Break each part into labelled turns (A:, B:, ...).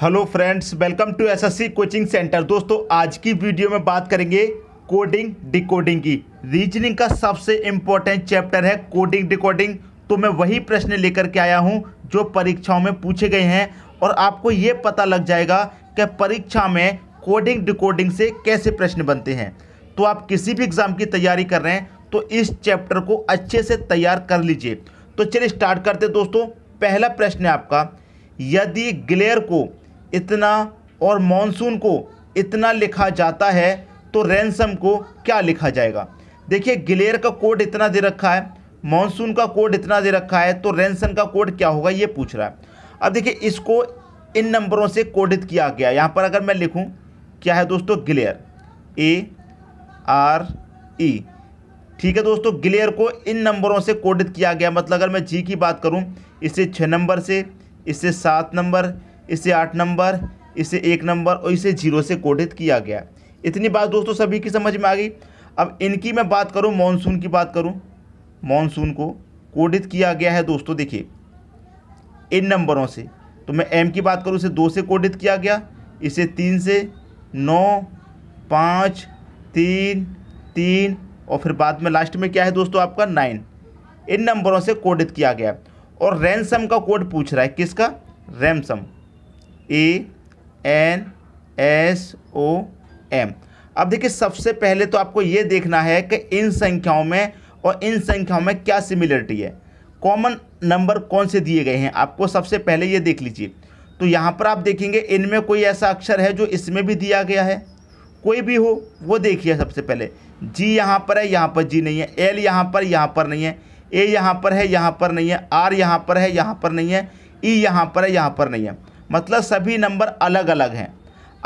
A: hello friends welcome to SSC coaching centre दोस्तों आज की वीडियो में बात करेंगे कोडिंग डिकोडिंग की रीजनिंग का सबसे इम्पोर्टेंट चैप्टर है कोडिंग डिकोडिंग तो मैं वही प्रश्न लेकर के आया हूँ जो परीक्षाओं में पूछे गए हैं और आपको ये पता लग जाएगा कि परीक्षा में कोडिंग डिकोडिंग से कैसे प्रश्न बनते हैं तो आप किसी भी एग्ज़ाम की तैयारी कर रहे हैं तो इस चैप्टर को अच्छे से तैयार कर लीजिए तो चलिए स्टार्ट करते दोस्तों पहला प्रश्न है आपका यदि ग्लेयर को इतना और मॉनसून को इतना लिखा जाता है तो रैनसम को क्या लिखा जाएगा देखिए गिलेर का कोड इतना दे रखा है मॉनसून का कोड इतना दे रखा है तो रैनसम का कोड क्या होगा ये पूछ रहा है अब देखिए इसको इन नंबरों से कोडित किया गया यहाँ पर अगर मैं लिखूँ क्या है दोस्तों गिलेयर ए आर ई ठीक है दोस्तों गिलेयर को इन नंबरों से कोडित किया गया मतलब अगर मैं जी की बात करूँ इससे छः नंबर से इससे सात नंबर इसे आठ नंबर इसे एक नंबर और इसे जीरो से कोडित किया गया इतनी बात दोस्तों सभी की समझ में आ गई अब इनकी मैं बात करूँ मानसून की बात करूँ मानसून को कोडित किया गया है दोस्तों देखिए इन नंबरों से तो मैं एम की बात करूँ इसे दो से कोडित किया गया इसे तीन से नौ पाँच तीन तीन और फिर बाद में लास्ट में क्या है दोस्तों आपका नाइन इन नंबरों से कोडित किया गया और रैमसम का कोड पूछ रहा है किसका ransom A N S O M अब देखिए सबसे पहले तो आपको ये देखना है कि इन संख्याओं में और इन संख्याओं में क्या सिमिलरिटी है कॉमन नंबर कौन से दिए गए हैं आपको सबसे पहले ये देख लीजिए तो यहाँ पर आप देखेंगे इनमें कोई ऐसा अक्षर है जो इसमें भी दिया गया है कोई भी हो वो देखिए सबसे पहले जी यहाँ पर है यहाँ पर जी नहीं है एल यहाँ पर यहाँ पर नहीं है ए यहाँ पर है यहाँ पर नहीं है आर यहाँ पर है यहाँ पर नहीं है ई यहाँ पर है यहाँ पर नहीं है मतलब सभी नंबर अलग अलग हैं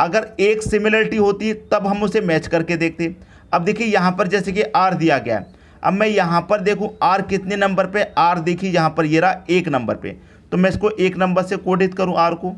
A: अगर एक सिमिलरिटी होती तब हम उसे मैच करके देखते अब देखिए यहाँ पर जैसे कि आर दिया गया है अब मैं यहाँ पर देखूँ आर कितने नंबर पे आर देखिए यहाँ पर ये रहा एक नंबर पे तो मैं इसको एक नंबर से कोडित करूँ आर को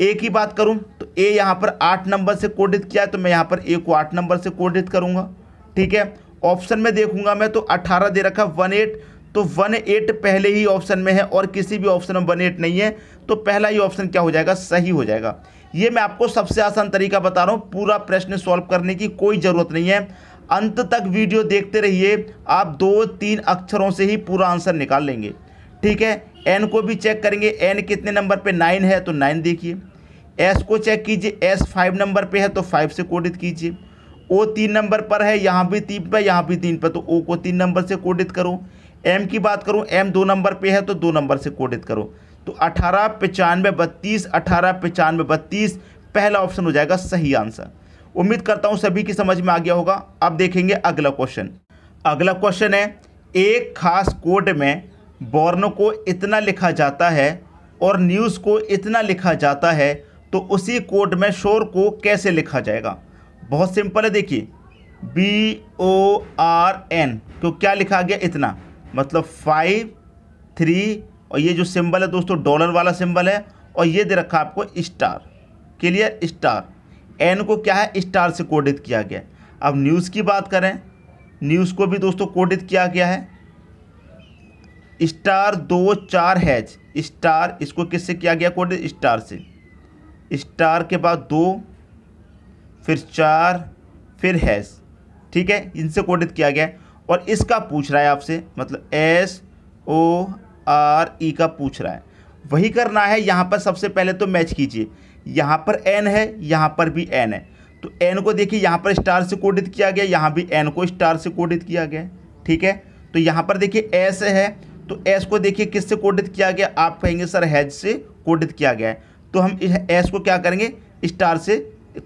A: ए की बात करूँ तो ए यहाँ पर आठ नंबर से कोडित किया है तो मैं यहाँ पर ए को आठ नंबर से कोडित करूँगा ठीक है ऑप्शन में देखूंगा मैं तो अट्ठारह दे रखा वन एट तो वन एट पहले ही ऑप्शन में है और किसी भी ऑप्शन में वन एट नहीं है तो पहला ही ऑप्शन क्या हो जाएगा सही हो जाएगा ये मैं आपको सबसे आसान तरीका बता रहा हूँ पूरा प्रश्न सॉल्व करने की कोई ज़रूरत नहीं है अंत तक वीडियो देखते रहिए आप दो तीन अक्षरों से ही पूरा आंसर निकाल लेंगे ठीक है एन को भी चेक करेंगे एन कितने नंबर पे नाइन है तो नाइन देखिए एस को चेक कीजिए एस फाइव नंबर पे है तो फाइव से कोडित कीजिए ओ तीन नंबर पर है यहाँ भी तीन पर यहाँ भी तीन पर तो ओ को तीन नंबर से कोडित करो एम की बात करूँ एम दो नंबर पे है तो दो नंबर से कोडित करो तो अठारह पचानवे बत्तीस अठारह पचानवे बत्तीस पहला ऑप्शन हो जाएगा सही आंसर उम्मीद करता हूँ सभी की समझ में आ गया होगा अब देखेंगे अगला क्वेश्चन अगला क्वेश्चन है एक खास कोड में बॉर्न को इतना लिखा जाता है और न्यूज़ को इतना लिखा जाता है तो उसी कोड में शोर को कैसे लिखा जाएगा बहुत सिंपल है देखिए बी ओ आर एन तो क्या लिखा गया इतना मतलब फाइव थ्री और ये जो सिंबल है दोस्तों डॉलर वाला सिंबल है और ये दे रखा आपको स्टार क्लियर स्टार एन को क्या है स्टार से कोडित किया गया अब न्यूज़ की बात करें न्यूज़ को भी दोस्तों कोडित किया गया है स्टार दो चार हैच स्टार इसको किससे किया गया कोडित स्टार से स्टार के बाद दो फिर चार फिर हैश ठीक है इनसे कोडित किया गया है और इसका पूछ रहा है आपसे मतलब एस ओ आर ई का पूछ रहा है वही करना है यहाँ पर सबसे पहले तो मैच कीजिए यहाँ पर एन है यहाँ पर भी एन है तो एन को देखिए यहाँ पर स्टार से कोडित किया गया यहाँ भी एन को स्टार से कोडित किया गया ठीक है तो यहाँ पर देखिए एस है तो एस को देखिए किससे कोडित किया गया आप कहेंगे सर हैज से कोडित किया गया है तो हम एस को क्या करेंगे स्टार से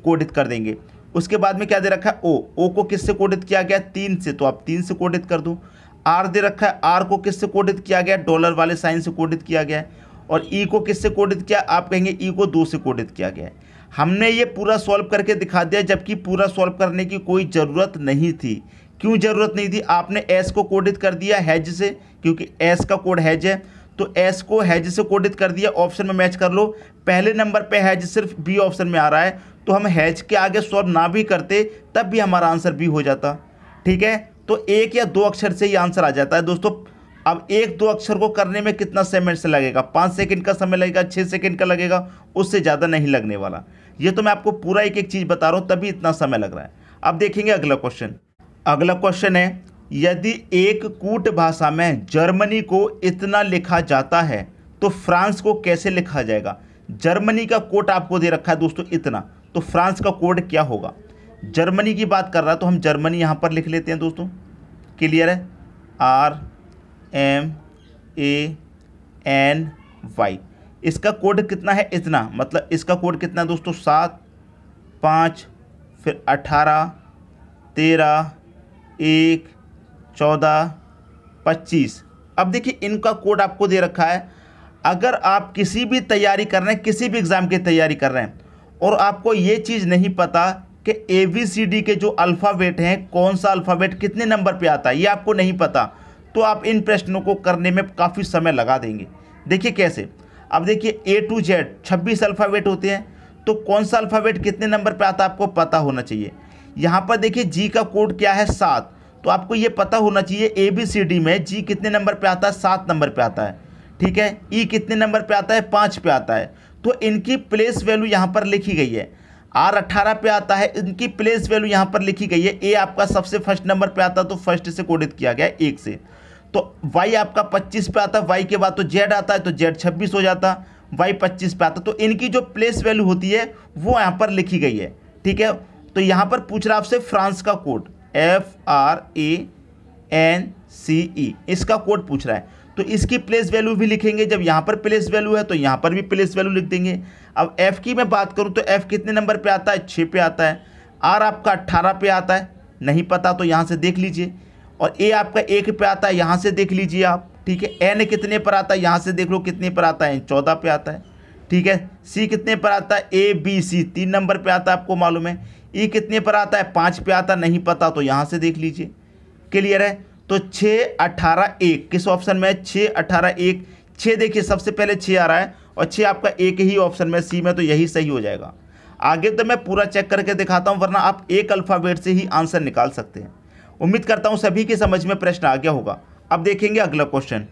A: कोडित कर देंगे उसके बाद में क्या दे रखा है ओ ओ को किससे कोडित किया गया तीन से तो आप तीन से कोडित कर दो आर दे रखा है आर को किससे कोडित किया गया डॉलर वाले साइन से कोडित किया गया और ई को किससे कोडित किया आप कहेंगे ई को दो से कोडित किया गया हमने ये पूरा सॉल्व करके दिखा दिया जबकि पूरा सॉल्व करने की कोई ज़रूरत नहीं थी क्यों ज़रूरत नहीं थी आपने एस को कोडित कर दिया हैज से क्योंकि एस का कोड हैज है तो एस को हैज से कोडित कर दिया ऑप्शन में मैच कर लो पहले नंबर पे हैज सिर्फ बी ऑप्शन में आ रहा है तो हम हैज के आगे सॉल्व ना भी करते तब भी हमारा आंसर बी हो जाता ठीक है तो एक या दो अक्षर से ही आंसर आ जाता है दोस्तों अब एक दो अक्षर को करने में कितना सेमेंट से लगेगा पाँच सेकंड का समय लगेगा छः सेकंड का लगेगा उससे ज़्यादा नहीं लगने वाला ये तो मैं आपको पूरा एक एक चीज़ बता रहा हूँ तभी इतना समय लग रहा है अब देखेंगे अगला क्वेश्चन अगला क्वेश्चन है यदि एक कूट भाषा में जर्मनी को इतना लिखा जाता है तो फ्रांस को कैसे लिखा जाएगा जर्मनी का कोट आपको दे रखा है दोस्तों इतना तो फ्रांस का कोड क्या होगा जर्मनी की बात कर रहा तो हम जर्मनी यहाँ पर लिख लेते हैं दोस्तों क्लियर है R M A N Y इसका कोड कितना है इतना मतलब इसका कोड कितना है दोस्तों सात पाँच फिर अठारह तेरह एक चौदह पच्चीस अब देखिए इनका कोड आपको दे रखा है अगर आप किसी भी तैयारी कर रहे हैं किसी भी एग्ज़ाम की तैयारी कर रहे हैं और आपको ये चीज़ नहीं पता कि ए बी सी डी के जो अल्फ़ाबेट हैं कौन सा अल्फ़ाबेट कितने नंबर पे आता है ये आपको नहीं पता तो आप इन प्रश्नों को करने में काफ़ी समय लगा देंगे देखिए कैसे अब देखिए ए टू जेड छब्बीस अल्फ़ाबेट होते हैं तो कौन सा अल्फ़ाबेट कितने नंबर पर आता है आपको पता होना चाहिए यहाँ पर देखिए जी का कोड क्या है सात तो आपको ये पता होना चाहिए ए बी सी डी में जी कितने नंबर पर आता है सात नंबर पर आता है ठीक है ई e कितने नंबर पे आता है पाँच पे आता है तो इनकी प्लेस वैल्यू यहाँ पर लिखी गई है आर अट्ठारह पे आता है इनकी प्लेस वैल्यू यहाँ पर लिखी गई है ए आपका सबसे फर्स्ट नंबर पे आता है तो फर्स्ट से कोडित किया गया एक से तो वाई आपका पच्चीस पे आता है वाई के बाद तो जेड आता है तो जेड छब्बीस हो जाता वाई पच्चीस पे आता तो इनकी जो प्लेस वैल्यू होती है वो यहाँ पर लिखी गई है ठीक है तो यहाँ पर पूछ रहा आपसे फ्रांस का code F R A N C E इसका कोड पूछ रहा है तो इसकी प्लेस वैल्यू भी लिखेंगे जब यहाँ पर प्लेस वैल्यू है तो यहाँ पर भी प्लेस वैल्यू लिख देंगे अब एफ़ की मैं बात करूँ तो एफ़ कितने नंबर पर आता है छः पे आता है आर आपका अट्ठारह पे आता है नहीं पता तो यहाँ से देख लीजिए और ए आपका एक पे आता है यहाँ से देख लीजिए आप ठीक है एन कितने पर आता है यहाँ से देख लो कितने पर आता है चौदह पे आता है ठीक है सी कितने पर आता है ए बी सी तीन नंबर पे आता है आपको मालूम है ई e कितने पर आता है पाँच पे आता नहीं पता तो यहाँ से देख लीजिए क्लियर है तो छः अठारह एक किस ऑप्शन में है छः अठारह एक छः देखिए सबसे पहले छः आ रहा है और छः आपका एक ही ऑप्शन में सी में तो यही सही हो जाएगा आगे तो मैं पूरा चेक करके दिखाता हूँ वरना आप एक अल्फ़ाबेट से ही आंसर निकाल सकते हैं उम्मीद करता हूँ सभी की समझ में प्रश्न आ गया होगा अब देखेंगे अगला क्वेश्चन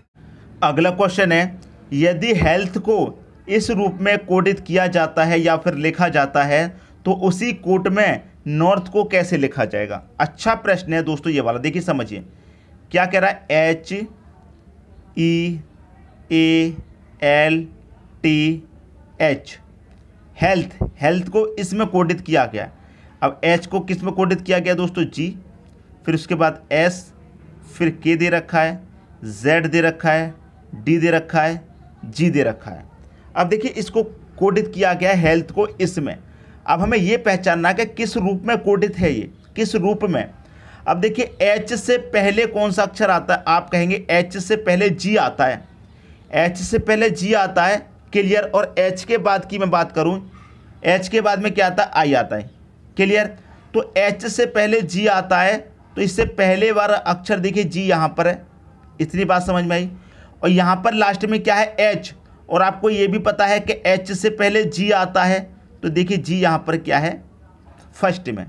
A: अगला क्वेश्चन है यदि हेल्थ को इस रूप में कोडित किया जाता है या फिर लिखा जाता है तो उसी कोट में नॉर्थ को कैसे लिखा जाएगा अच्छा प्रश्न है दोस्तों ये वाला देखिए समझिए क्या कह रहा है H E A L T H health health को इसमें कोडित किया गया अब एच को किस में कोडित किया गया दोस्तों जी फिर उसके बाद एस फिर के दे रखा है जेड दे रखा है डी दे रखा है जी दे रखा है अब देखिए इसको कोडित किया गया हेल्थ को इसमें अब हमें यह पहचानना है कि किस रूप में कोडित है ये किस रूप में अब देखिए एच से पहले कौन सा अक्षर आता है आप कहेंगे एच से पहले जी आता है एच से पहले जी आता है क्लियर और एच के बाद की मैं बात करूँ एच के बाद में क्या आता है आई आता है क्लियर तो एच से पहले जी आता है तो इससे पहले बार अक्षर देखिए जी यहाँ पर है इतनी बात समझ में आई और यहाँ पर लास्ट में क्या है एच और आपको ये भी पता है कि एच से पहले जी आता है तो देखिए जी यहाँ पर क्या है फर्स्ट में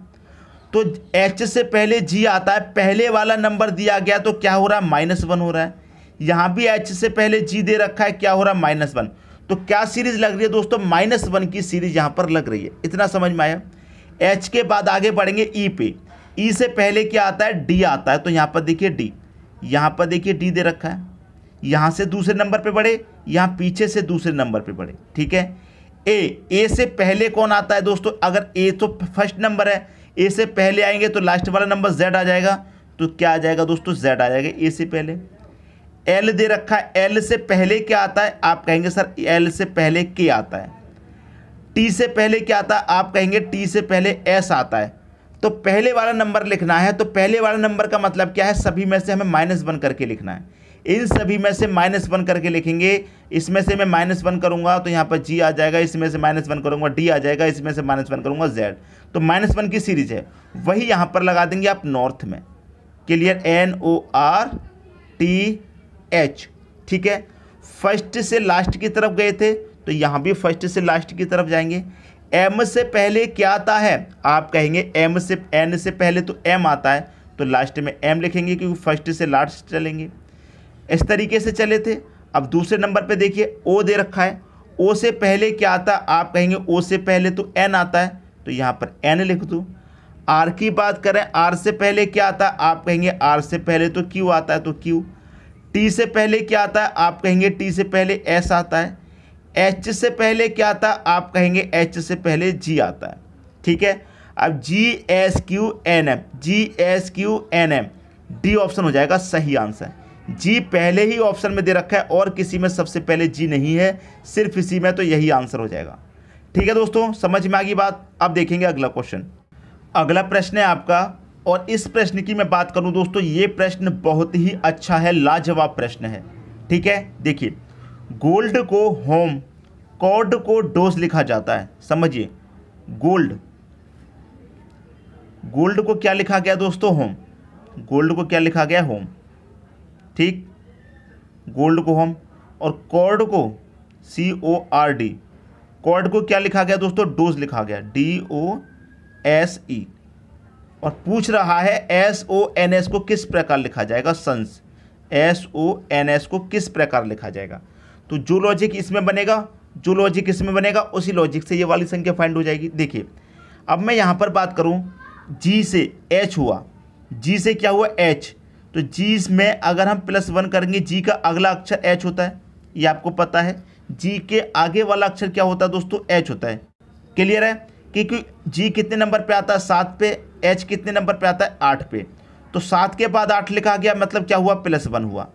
A: तो एच से पहले जी आता है पहले वाला नंबर दिया गया तो क्या हो रहा है माइनस वन हो रहा है यहाँ भी एच से पहले जी दे रखा है क्या हो रहा है माइनस वन तो क्या सीरीज लग रही है दोस्तों माइनस वन की सीरीज यहाँ पर लग रही है इतना समझ में आया एच के बाद आगे बढ़ेंगे ई e पे ई e से पहले क्या आता है डी आता है तो यहाँ पर देखिए डी यहाँ पर देखिए डी दे रखा है यहाँ से दूसरे नंबर पे बढ़े यहाँ पीछे से दूसरे नंबर पे बढ़े ठीक है ए ए से पहले कौन आता है दोस्तों अगर ए तो फर्स्ट नंबर है ए से पहले आएंगे तो लास्ट वाला नंबर जेड आ जाएगा तो क्या आ जाएगा दोस्तों जेड आ जाएगा ए से पहले एल दे रखा है एल से पहले क्या आता है आप कहेंगे सर एल से पहले के आता है टी से पहले क्या आता है आप कहेंगे टी से पहले एस आता है तो पहले वाला नंबर लिखना है तो पहले वाला नंबर का मतलब क्या है सभी में से हमें माइनस वन करके लिखना है इन सभी में से माइनस वन करके लिखेंगे इसमें से मैं माइनस वन करूंगा तो यहाँ पर जी आ जाएगा इसमें से माइनस वन करूंगा डी आ जाएगा इसमें से माइनस वन करूंगा जेड तो माइनस वन की सीरीज है वही यहाँ पर लगा देंगे आप नॉर्थ में clear N O R T H ठीक है फर्स्ट से लास्ट की तरफ गए थे तो यहाँ भी फर्स्ट से लास्ट की तरफ जाएंगे एम से पहले क्या आता है आप कहेंगे एम से एन से पहले तो एम आता है तो लास्ट में एम लिखेंगे क्योंकि फर्स्ट से लास्ट चलेंगे इस तरीके से चले थे अब दूसरे नंबर पे देखिए ओ दे रखा है ओ से पहले क्या आता आप कहेंगे ओ से पहले तो एन आता है तो यहाँ पर एन लिख दूँ आर की बात करें आर से पहले क्या आता आप कहेंगे आर से पहले तो क्यू आता है तो क्यू टी से पहले क्या आता है आप कहेंगे टी से पहले एस आता है एच से पहले क्या आता आप कहेंगे एच से पहले जी आता है ठीक है अब G S Q N M G S Q N M D option हो जाएगा सही आंसर जी पहले ही ऑप्शन में दे रखा है और किसी में सबसे पहले जी नहीं है सिर्फ इसी में तो यही आंसर हो जाएगा ठीक है दोस्तों समझ में आ गई बात अब देखेंगे अगला क्वेश्चन अगला प्रश्न है आपका और इस प्रश्न की मैं बात करूं दोस्तों ये प्रश्न बहुत ही अच्छा है लाजवाब प्रश्न है ठीक है देखिए गोल्ड को होम कॉर्ड को डोज लिखा जाता है समझिए गोल्ड गोल्ड को क्या लिखा गया दोस्तों होम गोल्ड को क्या लिखा गया होम ठीक गोल्ड को हम और कॉर्ड को C O R D cord को क्या लिखा गया दोस्तों डोज लिखा गया डी ओ एस ई और पूछ रहा है एस ओ एन एस को किस प्रकार लिखा जाएगा sons S O N S को किस प्रकार लिखा जाएगा तो जो लॉजिक इसमें बनेगा जो लॉजिक इसमें बनेगा उसी लॉजिक से ये वाली संख्या फाइंड हो जाएगी देखिए अब मैं यहाँ पर बात करूँ जी से एच हुआ जी से क्या हुआ एच तो जी में अगर हम प्लस वन करेंगे जी का अगला अक्षर एच होता है ये आपको पता है जी के आगे वाला अक्षर क्या होता है दोस्तों एच होता है क्लियर है क्योंकि जी कितने नंबर पे आता है सात पे एच कितने नंबर पे आता है आठ पे तो सात के बाद आठ लिखा गया मतलब क्या हुआ प्लस वन हुआ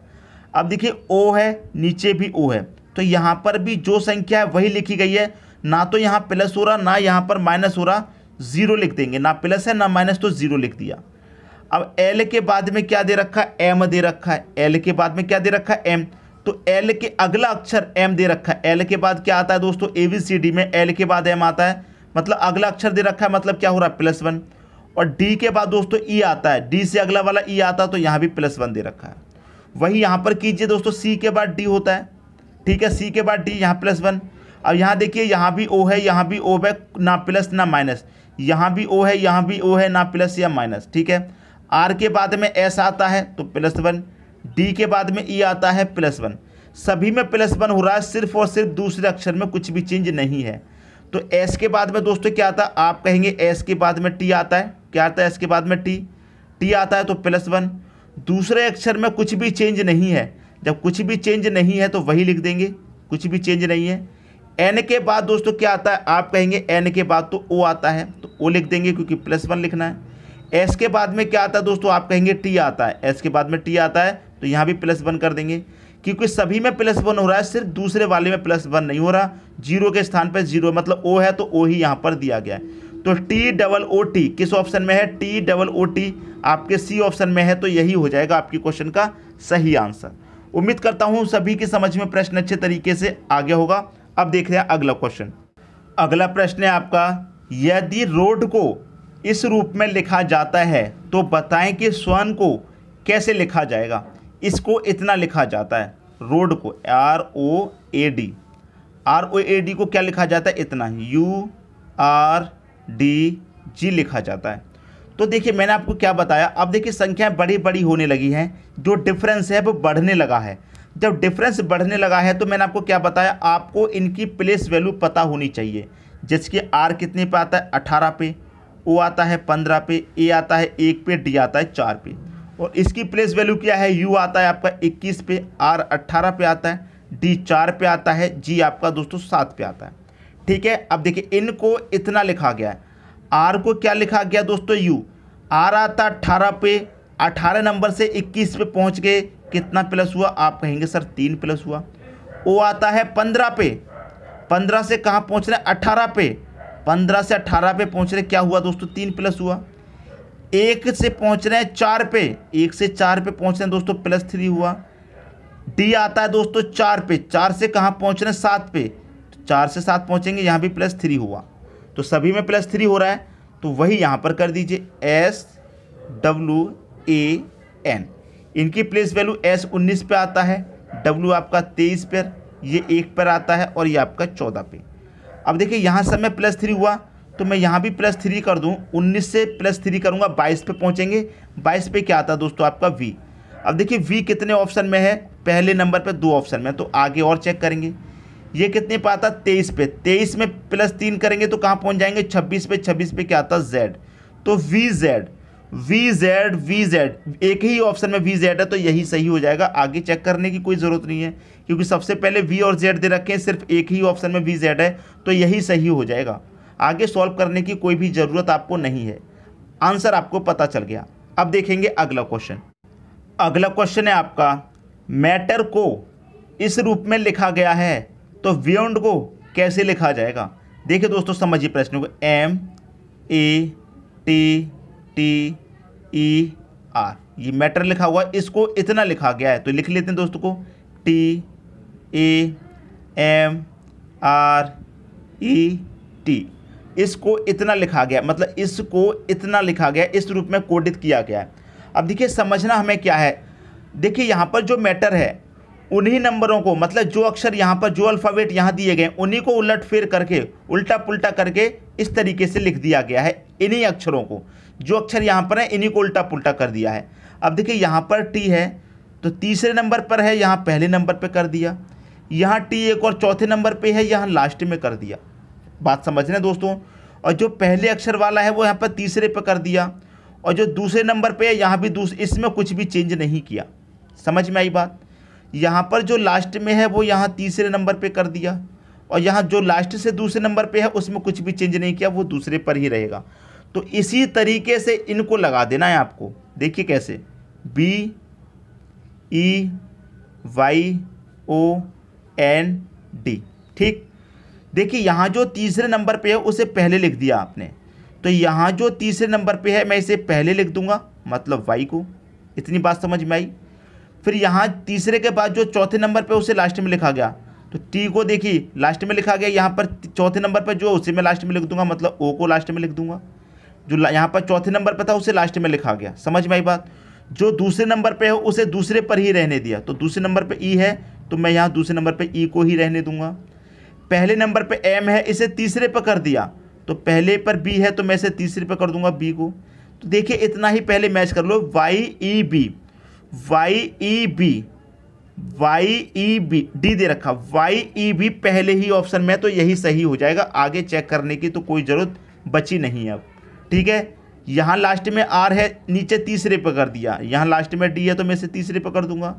A: अब देखिए ओ है नीचे भी ओ है तो यहाँ पर भी जो संख्या है वही लिखी गई है ना तो यहाँ प्लस हो रहा ना यहाँ पर माइनस हो रहा ज़ीरो लिख देंगे ना प्लस है ना माइनस तो ज़ीरो लिख दिया अब एल के बाद में क्या दे रखा है एम दे रखा है एल के बाद में क्या दे रखा है एम तो एल के अगला अक्षर एम दे रखा है एल के बाद क्या आता है दोस्तों ए बी सी डी में एल के बाद एम आता है मतलब अगला अक्षर दे रखा है मतलब क्या हो रहा है प्लस वन और डी के बाद दोस्तों ई e आता है डी से अगला वाला ई e आता है तो यहाँ भी प्लस वन दे रखा है वही यहाँ पर कीजिए दोस्तों सी के बाद डी होता है ठीक है सी के बाद डी यहाँ प्लस वन अब यहाँ देखिए यहाँ भी ओ है यहाँ भी ओ है ना प्लस ना माइनस यहाँ भी ओ है यहाँ भी ओ है ना प्लस या माइनस ठीक है आर के बाद में एस आता है तो प्लस वन डी के बाद में ई आता है प्लस वन सभी में प्लस वन हो रहा है सिर्फ और सिर्फ दूसरे अक्षर में कुछ भी चेंज नहीं है तो एस के बाद में दोस्तों क्या आता है आप कहेंगे एस के बाद में टी आता है क्या आता है एस के बाद में टी टी आता है तो प्लस वन दूसरे अक्षर में कुछ भी चेंज नहीं है जब कुछ भी चेंज नहीं है तो वही लिख देंगे कुछ भी चेंज नहीं है एन के बाद दोस्तों क्या आता है आप कहेंगे एन के बाद तो ओ आता है तो ओ लिख देंगे क्योंकि प्लस वन लिखना है एस के बाद में क्या आता है दोस्तों आप कहेंगे टी आता है एस के बाद में टी आता है तो यहाँ भी प्लस वन कर देंगे क्योंकि सभी में प्लस वन हो रहा है सिर्फ दूसरे वाले में प्लस वन नहीं हो रहा जीरो के स्थान पर जीरो मतलब ओ है तो ओ ही यहाँ पर दिया गया है तो टी डबल ओ टी किस ऑप्शन में है टी डबल ओ टी आपके सी ऑप्शन में है तो यही हो जाएगा आपके क्वेश्चन का सही आंसर उम्मीद करता हूँ सभी की समझ में प्रश्न अच्छे तरीके से आगे होगा अब देख रहे हैं अगला क्वेश्चन अगला प्रश्न है आपका यदि रोड को इस रूप में लिखा जाता है तो बताएं कि स्वर्ण को कैसे लिखा जाएगा इसको इतना लिखा जाता है रोड को R O A D R O A D को क्या लिखा जाता है इतना यू आर डी जी लिखा जाता है तो देखिए मैंने आपको क्या बताया अब देखिए संख्याएं बड़ी बड़ी होने लगी हैं जो डिफरेंस है वो बढ़ने लगा है जब डिफरेंस बढ़ने लगा है तो मैंने आपको क्या बताया आपको इनकी प्लेस वैल्यू पता होनी चाहिए जिसकी आर कितने पे आता है अठारह पे ओ आता है पंद्रह पे ए आता है एक पे डी आता है चार पे और इसकी प्लेस वैल्यू क्या है यू आता है आपका इक्कीस पे आर अट्ठारह पे आता है डी चार पे आता है जी आपका दोस्तों सात पे आता है ठीक है अब देखिए इनको इतना लिखा गया है आर को क्या लिखा गया दोस्तों यू आर आता अट्ठारह पे अठारह नंबर से इक्कीस पे पहुँच गए कितना प्लस हुआ आप कहेंगे सर तीन प्लस हुआ ओ आता है पंद्रह पे पंद्रह से कहाँ पहुँच रहे हैं अट्ठारह पे पंद्रह से अट्ठारह पे पहुंच रहे क्या हुआ दोस्तों तीन प्लस हुआ एक से पहुंच रहे हैं चार पे एक से चार पे पहुंच रहे हैं दोस्तों प्लस थ्री हुआ डी आता है दोस्तों चार पे चार से कहाँ पहुंच रहे हैं सात पे तो चार से सात पहुंचेंगे यहाँ भी प्लस थ्री हुआ तो सभी में प्लस थ्री हो रहा है तो वही यहाँ पर कर दीजिए एस डब्लू ए एन इनकी प्लेस वैल्यू एस उन्नीस पे आता है डब्लू आपका तेईस पर ये एक पर आता है और ये आपका चौदह पे अब देखिए यहाँ सब में प्लस थ्री हुआ तो मैं यहाँ भी प्लस थ्री कर दूँ उन्नीस से प्लस थ्री करूँगा बाईस पे पहुँचेंगे बाईस पे क्या आता है दोस्तों आपका वी अब देखिए वी कितने ऑप्शन में है पहले नंबर पर दो ऑप्शन में तो आगे और चेक करेंगे ये कितने पे आता तेईस पे तेईस में प्लस तीन करेंगे तो कहाँ पहुँच जाएंगे छब्बीस पे छब्बीस पे क्या आता जेड तो V Z V Z V Z एक ही ऑप्शन में वी जेड है तो यही सही हो जाएगा आगे चेक करने की कोई ज़रूरत नहीं है क्योंकि सबसे पहले वी और जेड दे रखे हैं सिर्फ एक ही ऑप्शन में वी जेड है तो यही सही हो जाएगा आगे सॉल्व करने की कोई भी ज़रूरत आपको नहीं है आंसर आपको पता चल गया अब देखेंगे अगला क्वेश्चन अगला क्वेश्चन है आपका मैटर को इस रूप में लिखा गया है तो बियॉन्ड को कैसे लिखा जाएगा देखिए दोस्तों समझिए प्रश्न को M A T T E R ये मैटर लिखा हुआ इसको इतना लिखा गया है तो लिख लेते हैं दोस्तों को T A M R E T इसको इतना लिखा गया मतलब इसको इतना लिखा गया इस रूप में कोडित किया गया अब देखिए समझना हमें क्या है देखिए यहाँ पर जो मैटर है उन्हीं नंबरों को मतलब जो अक्षर यहाँ पर जो अल्फ़ाबेट यहाँ दिए गए उन्हीं को उलट फेर करके उल्टा पुल्टा करके इस तरीके से लिख दिया गया है इन्हीं अक्षरों को जो अक्षर यहाँ पर है इन्हीं को उल्टा पुल्टा कर दिया है अब देखिए यहाँ पर टी है तो तीसरे नंबर पर है यहाँ पहले नंबर पर कर दिया यहाँ टी एक और चौथे नंबर पे है यहाँ लास्ट में कर दिया बात समझ रहे दोस्तों और जो पहले अक्षर वाला है वो यहाँ पर तीसरे पे कर दिया और जो दूसरे नंबर पे है यहाँ भी दूसरे इसमें कुछ भी चेंज नहीं किया समझ में आई बात यहाँ पर जो लास्ट में है वो यहाँ तीसरे नंबर पर कर दिया और यहाँ जो लास्ट से दूसरे नंबर पर है उसमें कुछ भी चेंज नहीं किया वो दूसरे पर ही रहेगा तो इसी तरीके से इनको लगा देना है आपको देखिए कैसे B E Y O N D ठीक देखिए यहाँ जो तीसरे नंबर पे है उसे पहले लिख दिया आपने तो यहाँ जो तीसरे नंबर पे है मैं इसे पहले लिख दूंगा मतलब वाई को इतनी बात समझ में आई फिर यहाँ तीसरे के बाद जो चौथे नंबर पे उसे लास्ट में लिखा गया तो टी को देखिए लास्ट में लिखा गया यहाँ पर चौथे नंबर पर जो उसे मैं लास्ट में लिख दूंगा मतलब ओ को लास्ट में लिख दूंगा जो यहाँ पर चौथे नंबर पर था उसे लास्ट में लिखा गया समझ में आई बात जो दूसरे नंबर पे है उसे दूसरे पर ही रहने दिया तो दूसरे नंबर पे ई e है तो मैं यहाँ दूसरे नंबर पर ई e को ही रहने दूंगा पहले नंबर पर एम है इसे तीसरे पर कर दिया तो पहले पर बी है तो मैं इसे तीसरे पर कर दूंगा बी को तो देखिए इतना ही पहले मैच कर लो Y E B Y E B Y E B D दे रखा वाई ई बी पहले ही ऑप्शन में तो यही सही हो जाएगा आगे चेक करने की तो कोई ज़रूरत बची नहीं है अब ठीक है यहाँ लास्ट में आर है नीचे तीसरे पर कर दिया यहाँ लास्ट में डी है तो मैं इसे तीसरे पर कर दूंगा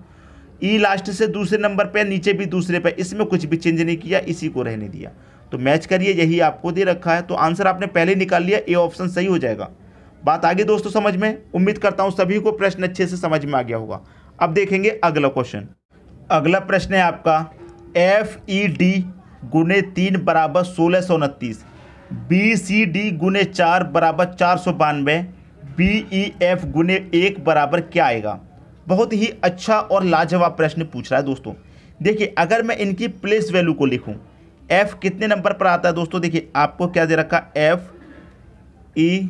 A: ई e लास्ट से दूसरे नंबर पे नीचे भी दूसरे पे इसमें कुछ भी चेंज नहीं किया इसी को रहने दिया तो मैच करिए यही आपको दे रखा है तो आंसर आपने पहले निकाल लिया ए ऑप्शन सही हो जाएगा बात आगे दोस्तों समझ में उम्मीद करता हूँ सभी को प्रश्न अच्छे से समझ में आ गया होगा अब देखेंगे अगला क्वेश्चन अगला प्रश्न है आपका एफ ई डी गुने तीन बराबर सोलह सौ उनतीस बी सी डी गुने चार बराबर चार सौ बानवे बी ई एफ गुने एक बराबर क्या आएगा बहुत ही अच्छा और लाजवाब प्रश्न पूछ रहा है दोस्तों देखिए अगर मैं इनकी प्लेस वैल्यू को लिखूं एफ कितने नंबर पर आता है दोस्तों देखिए आपको क्या दे रखा है एफ ई e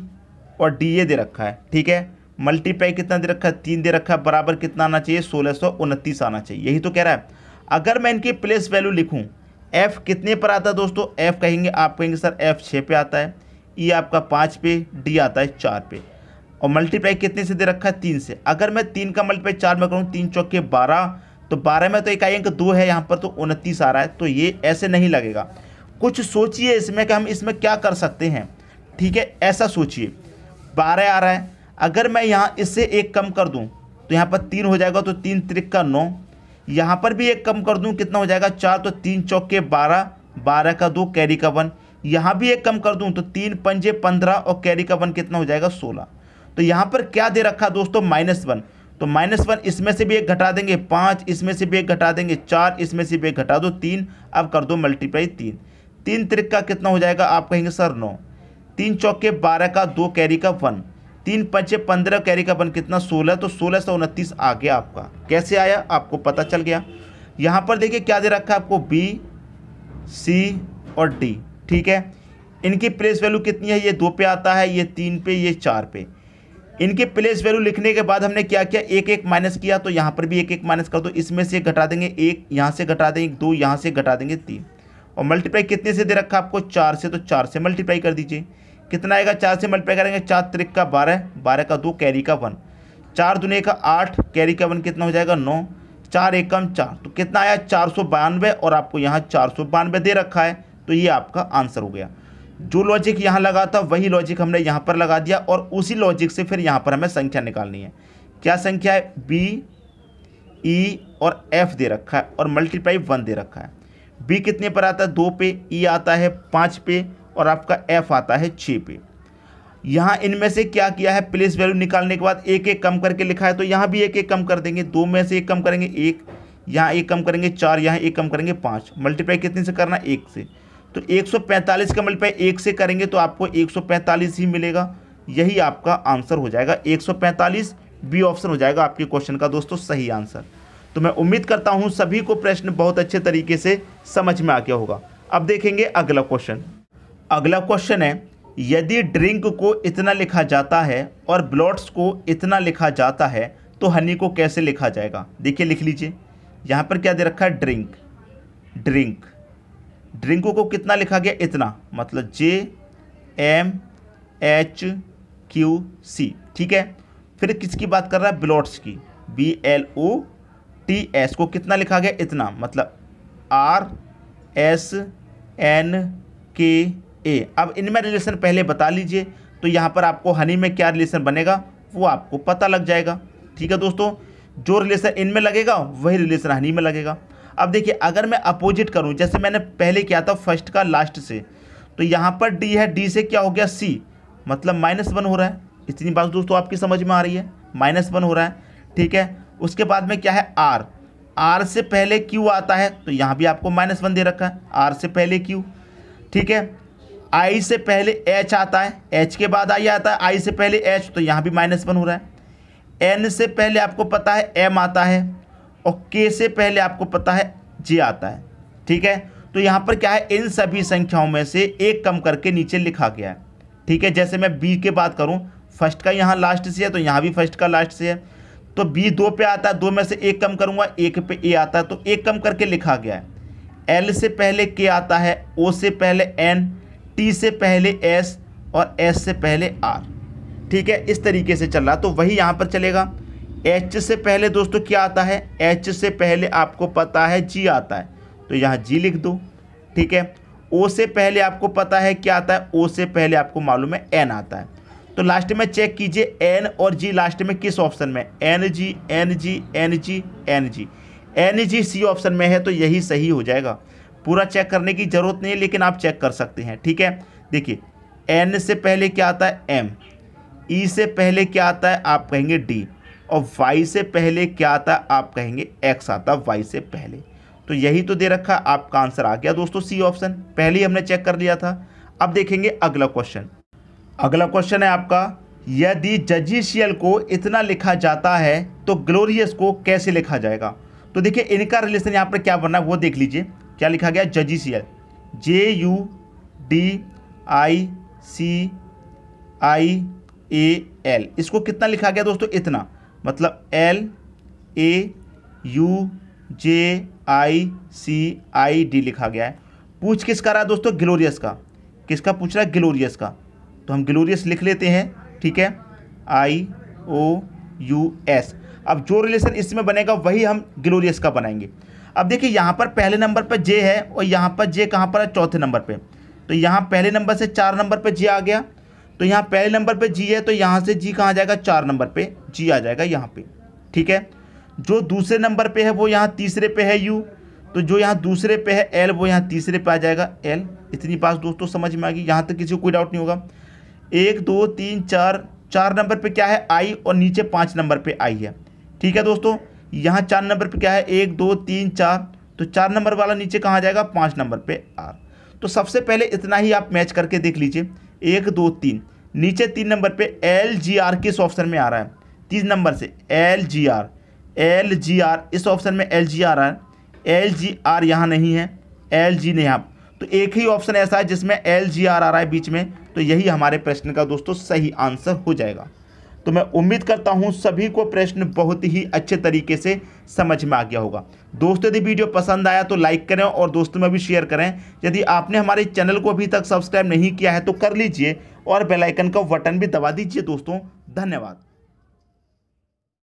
A: और डी ए दे रखा है ठीक है मल्टीप्लाई कितना दे रखा है तीन दे रखा है बराबर कितना आना चाहिए सोलह सौ उनतीस आना चाहिए यही तो कह रहा है अगर मैं इनकी प्लेस वैल्यू लिखूँ एफ़ कितने पर आता है दोस्तों एफ़ कहेंगे आप कहेंगे सर एफ़ छः पे आता है ई e आपका पाँच पे डी आता है चार पे और मल्टीप्लाई कितने से दे रखा है तीन से अगर मैं तीन का मल्टीप्लाई चार में करूँ तीन चौके बारह तो बारह में तो इकाई अंक दो है यहाँ पर तो उनतीस आ रहा है तो ये ऐसे नहीं लगेगा कुछ सोचिए इसमें कि हम इसमें क्या कर सकते हैं ठीक है ऐसा सोचिए बारह आ रहा है अगर मैं यहाँ इससे एक कम कर दूँ तो यहाँ पर तीन हो जाएगा तो तीन त्रिक का नौ यहाँ पर भी एक कम कर दूँ कितना हो जाएगा चार तो तीन चौके बारह बारह का दो कैरी का वन यहाँ भी एक कम कर दूँ तो तीन पंजे पंद्रह और कैरी का वन कितना हो जाएगा सोलह तो यहाँ पर क्या दे रखा दोस्तों माइनस वन तो माइनस वन इसमें से भी एक घटा देंगे पाँच इसमें से भी एक घटा देंगे चार इसमें से भी एक घटा दो तीन अब कर दो मल्टीप्लाई तीन तीन त्रिक का कितना हो जाएगा आप कहेंगे सर नौ तीन चौके बारह का दो कैरी का वन तीन पंचे पंद्रह कैरी का वन कितना सोलह तो सोलह सौ उनतीस आ गया आपका कैसे आया आपको पता चल गया यहाँ पर देखिए क्या दे रखा है आपको बी सी और डी ठीक है इनकी प्लेस वैल्यू कितनी है ये दो पे आता है ये तीन पे ये चार पे इनकी प्लेस वैल्यू लिखने के बाद हमने क्या किया एक एक माइनस किया तो यहाँ पर भी एक एक माइनस कर दो इसमें से घटा देंगे एक यहाँ से घटा देंगे दो यहाँ से घटा देंगे तीन और मल्टीप्लाई कितने से दे रखा आपको चार से तो चार से मल्टीप्लाई कर दीजिए कितना आएगा चार से मल्टीप्लाई करेंगे चार त्रिक का बारह बारह का दो कैरी का वन चार दुनिया का आठ कैरी का वन कितना हो जाएगा नौ चार एक कम चार तो कितना आया चार सौ बानवे और आपको यहाँ चार सौ बानवे दे रखा है तो ये आपका आंसर हो गया जो लॉजिक यहाँ लगा था वही लॉजिक हमने यहाँ पर लगा दिया और उसी लॉजिक से फिर यहाँ पर हमें संख्या निकालनी है क्या संख्या है बी ई e और एफ दे रखा है और मल्टीप्लाई वन दे रखा है बी कितने पर आता है दो पे ई e आता है पाँच पे और आपका एफ आता है छः पे यहाँ इनमें से क्या किया है प्लेस वैल्यू निकालने के बाद एक एक कम करके लिखा है तो यहाँ भी एक एक कम कर देंगे दो में से एक कम करेंगे एक यहाँ एक कम करेंगे चार यहाँ एक कम करेंगे पाँच मल्टीप्लाई कितने से करना एक से तो 145 का मल्टीप्लाई एक से करेंगे तो आपको 145 ही मिलेगा यही आपका आंसर हो जाएगा 145 बी ऑप्शन हो जाएगा आपके क्वेश्चन का दोस्तों सही आंसर तो मैं उम्मीद करता हूँ सभी को प्रश्न बहुत अच्छे तरीके से समझ में आ गया होगा अब देखेंगे अगला क्वेश्चन अगला क्वेश्चन है यदि ड्रिंक को इतना लिखा जाता है और ब्लॉट्स को इतना लिखा जाता है तो हनी को कैसे लिखा जाएगा देखिए लिख लीजिए यहाँ पर क्या दे रखा है ड्रिंक ड्रिंक ड्रिंकों को कितना लिखा गया इतना मतलब J M H Q C ठीक है फिर किसकी बात कर रहा है ब्लॉट्स की B L O T S को कितना लिखा गया इतना मतलब आर एस एन के ए अब इनमें रिलेशन पहले बता लीजिए तो यहाँ पर आपको हनी में क्या रिलेशन बनेगा वो आपको पता लग जाएगा ठीक है दोस्तों जो रिलेशन इनमें लगेगा वही रिलेशन हनी में लगेगा अब देखिए अगर मैं अपोजिट करूँ जैसे मैंने पहले किया था फर्स्ट का लास्ट से तो यहाँ पर डी है डी से क्या हो गया सी मतलब माइनस वन हो रहा है इतनी बात दोस्तों आपकी समझ में आ रही है माइनस वन हो रहा है ठीक है उसके बाद में क्या है आर आर से पहले क्यू आता है तो यहाँ भी आपको माइनस वन दे रखा है आर से पहले क्यू ठीक है आई से पहले एच आता है एच के बाद आई आता है आई से पहले एच तो यहाँ भी माइनस वन हो रहा है एन से पहले आपको पता है एम आता है और के से पहले आपको पता है जे आता है ठीक है तो यहाँ पर क्या है इन सभी संख्याओं में से एक कम करके नीचे लिखा गया है ठीक है जैसे मैं बी के बात करूँ फर्स्ट का यहाँ लास्ट से है तो यहाँ भी फर्स्ट का लास्ट से है तो बी दो पे आता है दो में से एक कम करूँगा एक पे ए आता है तो एक कम करके लिखा गया है एल से पहले के आता है ओ से पहले एन टी से पहले एस और एस से पहले आर ठीक है इस तरीके से चल रहा तो वही यहाँ पर चलेगा एच से पहले दोस्तों क्या आता है एच से पहले आपको पता है जी आता है तो यहाँ जी लिख दो ठीक है ओ से पहले आपको पता है क्या आता है ओ से पहले आपको मालूम है एन आता है तो लास्ट में चेक कीजिए एन और जी लास्ट में किस ऑप्शन में N G N G N G N G N G C option में है तो यही सही हो जाएगा पूरा चेक करने की ज़रूरत नहीं है लेकिन आप चेक कर सकते हैं ठीक है देखिए एन से पहले क्या आता है एम ई e से पहले क्या आता है आप कहेंगे डी और वाई से पहले क्या आता आप कहेंगे एक्स आता वाई से पहले तो यही तो दे रखा आपका आंसर आ गया दोस्तों सी ऑप्शन पहले ही हमने चेक कर लिया था अब देखेंगे अगला क्वेश्चन अगला क्वेश्चन है आपका यदि जजिशियल को इतना लिखा जाता है तो ग्लोरियस को कैसे लिखा जाएगा तो देखिए इनका रिलेशन यहाँ पर क्या बनना है वो देख लीजिए क्या लिखा गया judicial J U D I C I A L इसको कितना लिखा गया दोस्तों इतना मतलब L A U J I C I D लिखा गया है पूछ किसका रहा दोस्तों ग्लोरियस का किसका पूछ रहा है ग्लोरियस का तो हम ग्लोरियस लिख लेते हैं ठीक है आई ओ यू एस अब जो रिलेशन इसमें बनेगा वही हम ग्लोरियस का बनाएंगे अब देखिए यहाँ पर पहले नंबर पर जे है और यहाँ पर जे कहाँ पर है चौथे नंबर पर तो यहाँ पहले नंबर से चार नंबर पर जे आ गया तो यहाँ पहले नंबर पे जी है तो यहाँ से जी कहाँ जाएगा चार नंबर पे जी आ जाएगा यहाँ पे ठीक है जो दूसरे नंबर पे है वो यहाँ तीसरे पे है यू तो जो यहाँ दूसरे पे है एल वो यहाँ तीसरे पे आ जाएगा एल इतनी बात दोस्तों समझ में आ गई यहाँ तक किसी को कोई डाउट नहीं होगा एक दो तीन चार चार नंबर पर क्या है आई और नीचे पाँच नंबर पर आई है ठीक है दोस्तों यहाँ चार नंबर पर क्या है एक दो तीन चार तो चार नंबर वाला नीचे कहाँ जाएगा पाँच नंबर पर आर तो सबसे पहले इतना ही आप मैच करके देख लीजिए एक दो तीन नीचे तीन नंबर पे एल जी आर किस ऑप्शन में आ रहा है तीन नंबर से L G R L G R इस ऑप्शन में एल जी आर आ रहा है एल जी आर यहाँ नहीं है एल जी नहीं आप तो एक ही ऑप्शन ऐसा है जिसमें एल जी आर आ रहा है बीच में तो यही हमारे प्रश्न का दोस्तों सही आंसर हो जाएगा तो मैं उम्मीद करता हूँ सभी को प्रश्न बहुत ही अच्छे तरीके से समझ में आ गया होगा दोस्तों यदि वीडियो पसंद आया तो लाइक करें और दोस्तों में भी शेयर करें यदि आपने हमारे चैनल को अभी तक सब्सक्राइब नहीं किया है तो कर लीजिए और बेलाइकन का बटन भी दबा दीजिए दोस्तों धन्यवाद